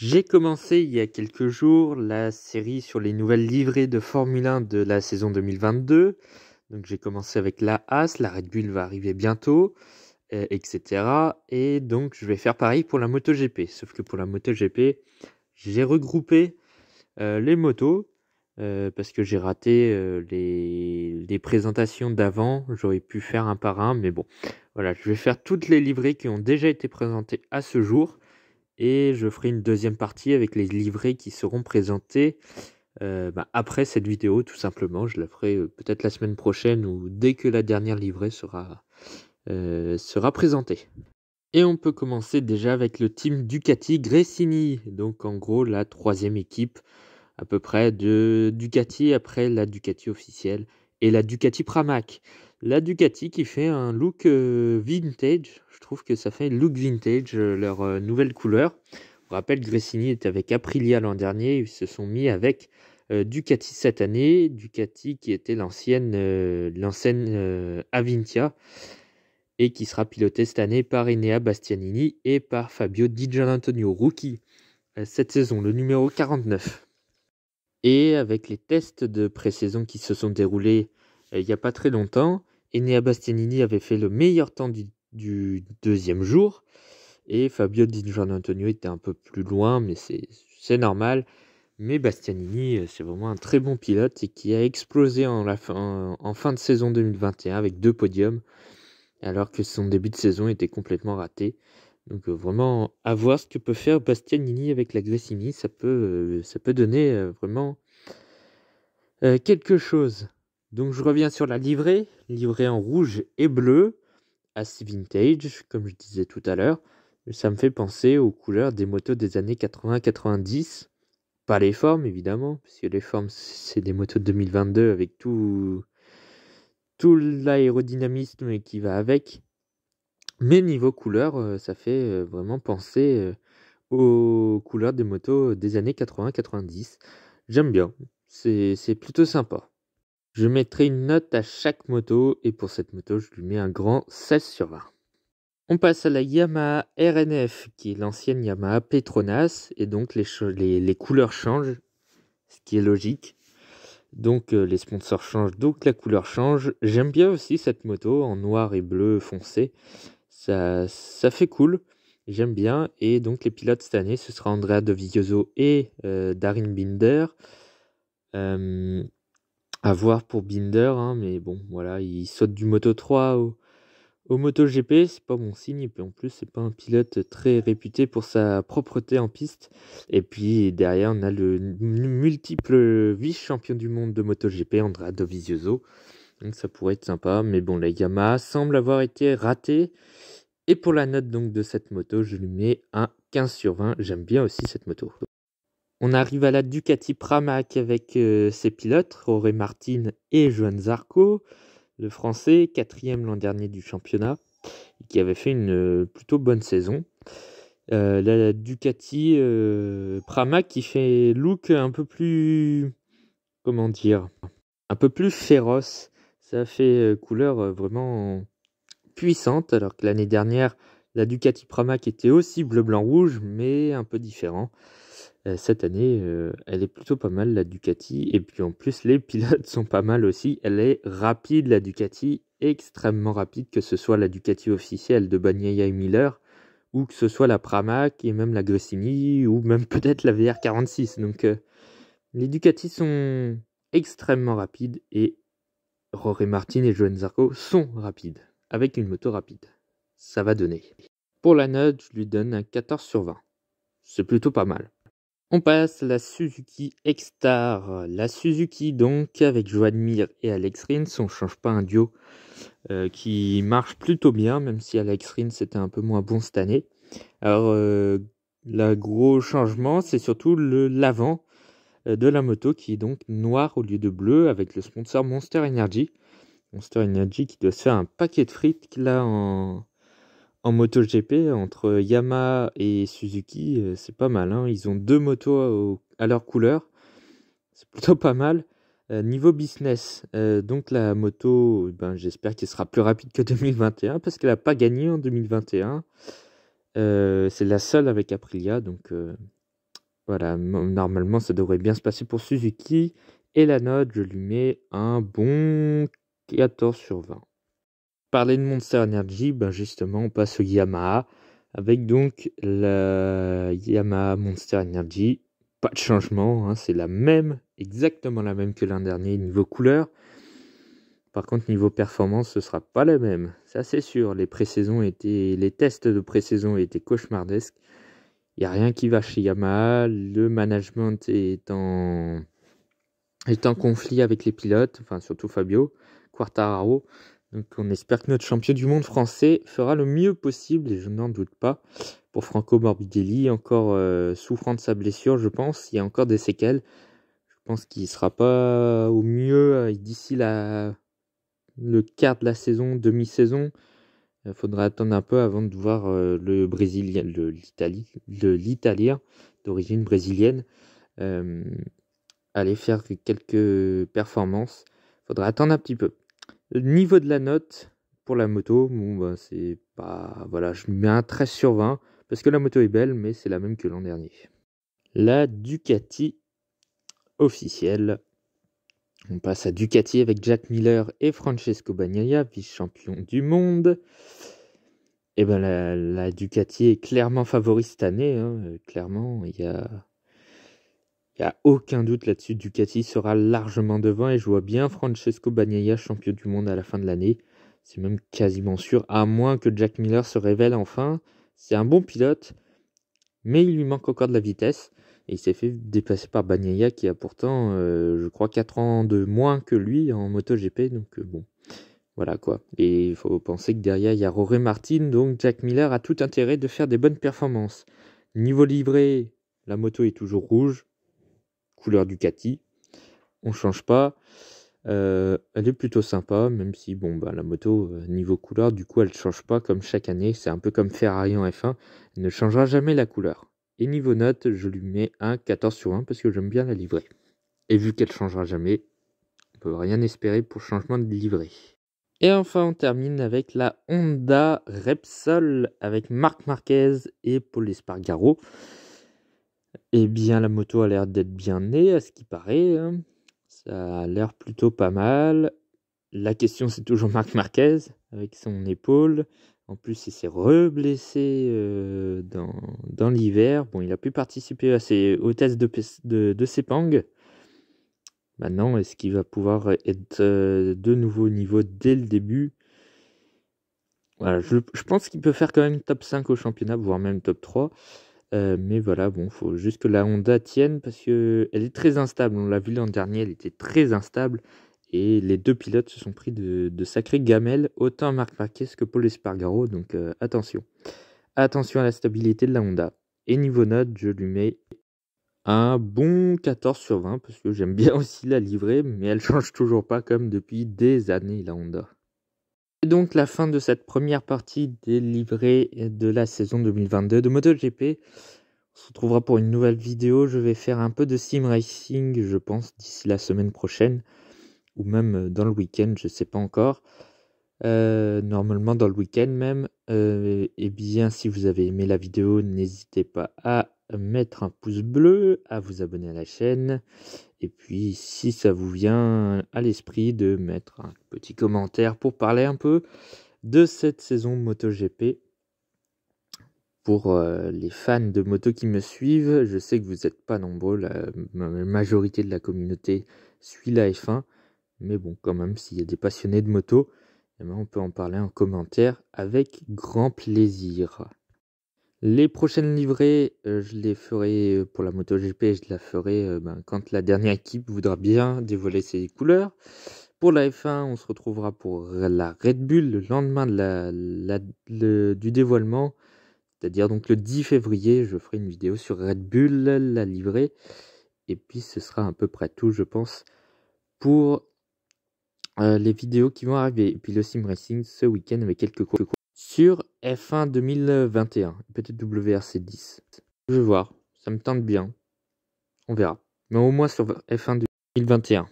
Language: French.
J'ai commencé il y a quelques jours la série sur les nouvelles livrées de Formule 1 de la saison 2022. Donc j'ai commencé avec la Haas, la Red Bull va arriver bientôt, euh, etc. Et donc je vais faire pareil pour la MotoGP. Sauf que pour la MotoGP, j'ai regroupé euh, les motos euh, parce que j'ai raté les, les, présentations d'avant. J'aurais pu faire un par un, mais bon. Voilà, je vais faire toutes les livrées qui ont déjà été présentées à ce jour et je ferai une deuxième partie avec les livrets qui seront présentés euh, bah, après cette vidéo tout simplement. Je la ferai euh, peut-être la semaine prochaine ou dès que la dernière livrée sera, euh, sera présentée. Et on peut commencer déjà avec le team Ducati Gresini, donc en gros la troisième équipe à peu près de Ducati après la Ducati officielle et la Ducati Pramac. La Ducati qui fait un look euh, vintage. Je trouve que ça fait look vintage, euh, leur euh, nouvelle couleur. vous rappelle, Gressini était avec Aprilia l'an dernier. Ils se sont mis avec Ducati cette année. Ducati qui était l'ancienne l'ancienne Avintia et qui sera pilotée cette année par Enea Bastianini et par Fabio Di Gianantonio, rookie cette saison, le numéro 49. Et avec les tests de pré-saison qui se sont déroulés il n'y a pas très longtemps, Enea Bastianini avait fait le meilleur temps du, deuxième jour. Et Fabio Di Giorno Antonio était un peu plus loin, mais c'est normal. Mais Bastianini, euh, c'est vraiment un très bon pilote et qui a explosé en, fin, de saison 2021 avec deux podiums, alors que son début de saison était complètement raté. Donc euh, vraiment, à voir ce que peut faire Bastianini avec la Gresini, ça peut, euh, ça peut donner vraiment quelque chose. Donc je reviens sur la livrée, livrée en rouge et bleu, assez vintage, comme je disais tout à l'heure. Ça me fait penser aux couleurs des motos des années 80-90. Pas les formes, évidemment, puisque les formes, c'est des motos de 2022 avec tout, tout l'aérodynamisme qui va avec. Mais niveau couleur, euh, ça fait euh, vraiment penser euh, aux couleurs des motos des années 80-90. J'aime bien, c'est plutôt sympa. Je mettrai une note à chaque moto et pour cette moto, je lui mets un grand 16 sur 20. On passe à la Yamaha RNF qui est l'ancienne Yamaha Petronas et donc les, couleurs changent, ce qui est logique. Donc euh, les sponsors changent, donc la couleur change. J'aime bien aussi cette moto en noir et bleu foncé. Ça, ça fait cool, j'aime bien. Et donc les pilotes cette année, ce sera Andrea Dovizioso et euh, Darin Binder. Euh, à voir pour Binder, hein, mais bon, voilà, il saute du Moto 3 au, Moto GP, c'est pas bon signe, et puis en plus, c'est pas un pilote très réputé pour sa propreté en piste. Et puis derrière, on a le multiple vice-champion du monde de Moto GP, Andrea Dovizioso. Donc ça pourrait être sympa, mais bon, la Yamaha semble avoir été ratée. Et pour la note donc de cette moto, je lui mets un 15 sur 20. J'aime bien aussi cette moto. On arrive à la Ducati Pramac avec euh, ses pilotes, Roré Martin et Johan Zarco, le français, quatrième l'an dernier du championnat, et qui avait fait une euh, plutôt bonne saison. Euh, la Ducati Pramac qui fait look un peu plus. Comment dire Un peu plus féroce. Ça fait couleur vraiment puissante, alors que l'année dernière, la Ducati Pramac était aussi bleu-blanc-rouge, mais un peu différent. Euh, cette année, euh, elle est plutôt pas mal la Ducati. Et puis en plus, les pilotes sont pas mal aussi. Elle est rapide la Ducati, extrêmement rapide, que ce soit la Ducati officielle de Bagnaia et Miller, ou que ce soit la Pramac et même la Gresini, ou même peut-être la VR46. Donc euh, les Ducati sont extrêmement rapides et Rory Martin et Joan Zarco sont rapides, avec une moto rapide. Ça va donner. Pour la note, je lui donne un 14 sur 20. C'est plutôt pas mal. On passe la Suzuki X-Star. La Suzuki, donc, avec Joan et Alex Rins, on ne change pas un duo euh, qui marche plutôt bien, même si Alex Rins était un peu moins bon cette année. Alors, euh, le gros changement, c'est surtout l'avant euh, de la moto qui est donc noir au lieu de bleu avec le sponsor Monster Energy. Monster Energy qui doit se faire un paquet de frites là en, en MotoGP, entre Yamaha et Suzuki, euh, c'est pas mal. Hein. Ils ont deux motos à, leur couleur. C'est plutôt pas mal. Euh, niveau business, euh, donc la moto, ben, j'espère qu'elle sera plus rapide que 2021 parce qu'elle n'a pas gagné en 2021. c'est la seule avec Aprilia, donc voilà, normalement ça devrait bien se passer pour Suzuki. Et la note, je lui mets un bon 14 sur 20 parler de Monster Energy, ben justement, on passe au Yamaha. Avec donc le Yamaha Monster Energy, pas de changement, hein, c'est la même, exactement la même que l'an dernier niveau couleur. Par contre, niveau performance, ce sera pas la même. Ça, c'est sûr. Les pré étaient, les tests de pré-saison étaient cauchemardesques. Il n'y a rien qui va chez Yamaha. Le management est en, est en conflit avec les pilotes, enfin, surtout Fabio Quartararo. Donc on espère que notre champion du monde français fera le mieux possible, et je n'en doute pas. Pour Franco Morbidelli, encore euh, souffrant de sa blessure, je pense, il y a encore des séquelles. Je pense qu'il ne sera pas au mieux euh, d'ici le quart de la saison, demi-saison. Il faudra attendre un peu avant de voir euh, le Brésilien, l'Italien d'origine brésilienne aller faire quelques performances. Il faudra attendre un petit peu niveau de la note pour la moto, bon, bah, c'est pas. Voilà, je mets un 13 sur 20 parce que la moto est belle, mais c'est la même que l'an dernier. La Ducati officielle. On passe à Ducati avec Jack Miller et Francesco Bagnaia, vice-champion du monde. Et eh ben la, Ducati est clairement favori cette année. Hein. Euh, clairement, il y a il n'y a aucun doute là-dessus, Ducati sera largement devant et je vois bien Francesco Bagnaia champion du monde à la fin de l'année. C'est même quasiment sûr, à moins que Jack Miller se révèle enfin. C'est un bon pilote, mais il lui manque encore de la vitesse. Et il s'est fait dépasser par Bagnaia qui a pourtant, euh, je crois, 4 ans de moins que lui en MotoGP. Donc euh, bon, voilà quoi. Et il faut penser que derrière, il y a Roré Martin. Donc Jack Miller a tout intérêt de faire des bonnes performances. Niveau livré, la moto est toujours rouge couleur Ducati. On ne change pas. Euh, elle est plutôt sympa, même si bon, bah, la moto, euh, niveau couleur, du coup, elle ne change pas comme chaque année. C'est un peu comme Ferrari en F1, elle ne changera jamais la couleur. Et niveau note, je lui mets un 14 sur 1 parce que j'aime bien la livrée. Et vu qu'elle changera jamais, on peut rien espérer pour changement de livrée. Et enfin, on termine avec la Honda Repsol avec Marc Marquez et Paul Espargaro. Eh bien, la moto a l'air d'être bien née, à ce qui paraît. Hein. Ça a l'air plutôt pas mal. La question, c'est toujours Marc Marquez avec son épaule. En plus, il s'est reblessé euh, dans, l'hiver. Bon, il a pu participer à test tests de, de, Sepang. Maintenant, est-ce qu'il va pouvoir être euh, de nouveau au niveau dès le début voilà, je, je pense qu'il peut faire quand même top 5 au championnat, voire même top 3. Euh, mais voilà, bon, faut juste que la Honda tienne parce que elle est très instable. On l'a vu l'an dernier, elle était très instable. Et les deux pilotes se sont pris de, de sacrées gamelles, autant Marc Marquez que Paul Espargaro. Donc euh, attention. Attention à la stabilité de la Honda. Et niveau note, je lui mets un bon 14 sur 20 parce que j'aime bien aussi la livrée, mais elle change toujours pas comme depuis des années la Honda. C'est donc la fin de cette première partie délivrée de la saison 2022 de MotoGP. On se retrouvera pour une nouvelle vidéo. Je vais faire un peu de sim racing, je pense, d'ici la semaine prochaine ou même euh, dans le week-end, je ne sais pas encore. Euh, normalement dans le week-end même. Euh, et bien, si vous avez aimé la vidéo, n'hésitez pas à mettre un pouce bleu, à vous abonner à la chaîne. Et puis, si ça vous vient à l'esprit de mettre un petit commentaire pour parler un peu de cette saison MotoGP. Pour euh, les fans de moto qui me suivent, je sais que vous n'êtes pas nombreux, la majorité de la communauté suit la F1. Mais bon, quand même, s'il y a des passionnés de moto, eh ben, on peut en parler en commentaire avec grand plaisir. Les prochaines livrées, euh, je les ferai euh, pour la MotoGP, je la ferai euh, ben, quand la dernière équipe voudra bien dévoiler ses couleurs. Pour la F1, on se retrouvera pour la Red Bull le lendemain du dévoilement, c'est-à-dire donc le 10 février, je ferai une vidéo sur Red Bull, la livrée, et puis ce sera à peu près tout, je pense, pour les vidéos qui vont arriver. Et puis le Sim Racing ce week-end avec quelques cours sur F1 2021, peut-être WRC 10. Je vais voir, ça me tente bien. On verra. Mais au moins sur F1 2021.